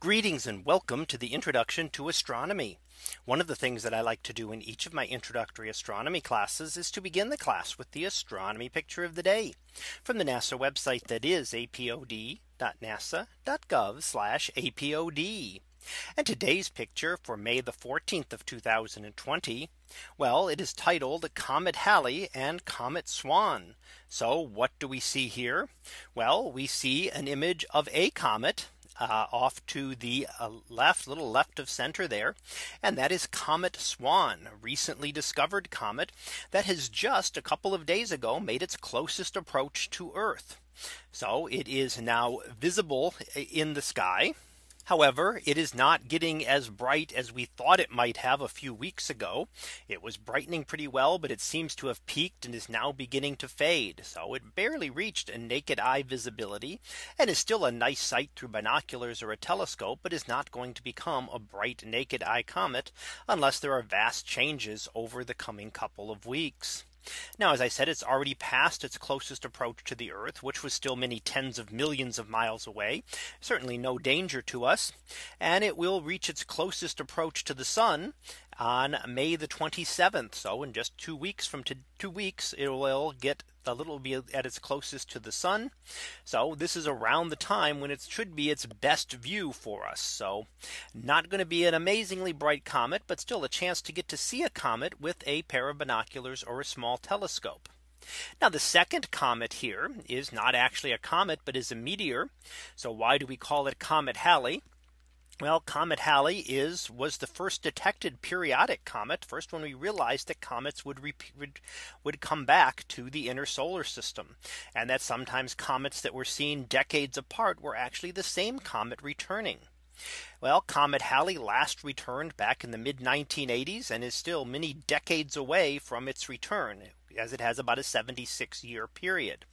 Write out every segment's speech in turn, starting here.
Greetings and welcome to the introduction to astronomy. One of the things that I like to do in each of my introductory astronomy classes is to begin the class with the astronomy picture of the day from the NASA website that is apod.nasa.gov apod. And today's picture for May the 14th of 2020. Well, it is titled Comet Halley and Comet Swan. So what do we see here? Well, we see an image of a comet uh, off to the uh, left, little left of center there. And that is Comet Swan, recently discovered comet that has just a couple of days ago made its closest approach to Earth. So it is now visible uh, in the sky. However, it is not getting as bright as we thought it might have a few weeks ago. It was brightening pretty well, but it seems to have peaked and is now beginning to fade. So it barely reached a naked eye visibility and is still a nice sight through binoculars or a telescope, but is not going to become a bright naked eye comet unless there are vast changes over the coming couple of weeks. Now, as I said, it's already passed its closest approach to the Earth, which was still many tens of millions of miles away, certainly no danger to us. And it will reach its closest approach to the sun on May the 27th. So in just two weeks from to two weeks, it will get a little be at its closest to the sun. So this is around the time when it should be its best view for us. So not going to be an amazingly bright comet, but still a chance to get to see a comet with a pair of binoculars or a small telescope. Now the second comet here is not actually a comet, but is a meteor. So why do we call it Comet Halley? Well, Comet Halley is was the first detected periodic comet first when we realized that comets would, would would come back to the inner solar system and that sometimes comets that were seen decades apart were actually the same comet returning. Well, Comet Halley last returned back in the mid 1980s and is still many decades away from its return as it has about a 76 year period.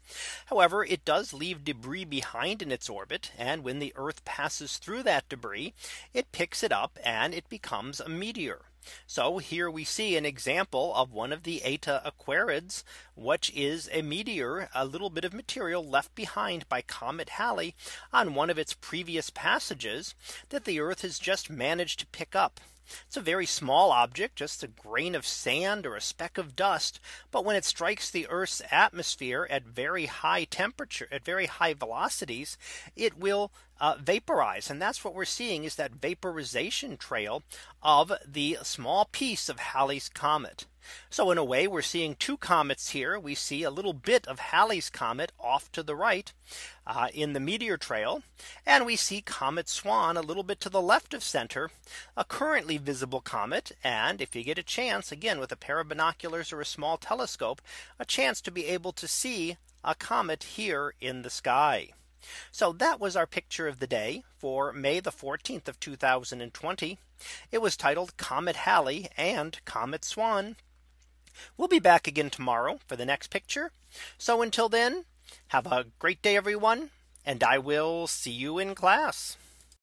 However, it does leave debris behind in its orbit. And when the Earth passes through that debris, it picks it up and it becomes a meteor. So here we see an example of one of the Eta Aquarids, which is a meteor, a little bit of material left behind by Comet Halley on one of its previous passages that the Earth has just managed to pick up. It's a very small object, just a grain of sand or a speck of dust. But when it strikes the Earth's atmosphere at very high temperature, at very high velocities, it will uh, vaporize. And that's what we're seeing is that vaporization trail of the small piece of Halley's Comet. So in a way, we're seeing two comets here. We see a little bit of Halley's comet off to the right uh, in the meteor trail. And we see comet Swan a little bit to the left of center, a currently visible comet. And if you get a chance, again, with a pair of binoculars or a small telescope, a chance to be able to see a comet here in the sky. So that was our picture of the day for May the 14th of 2020. It was titled Comet Halley and Comet Swan We'll be back again tomorrow for the next picture. So until then, have a great day, everyone, and I will see you in class.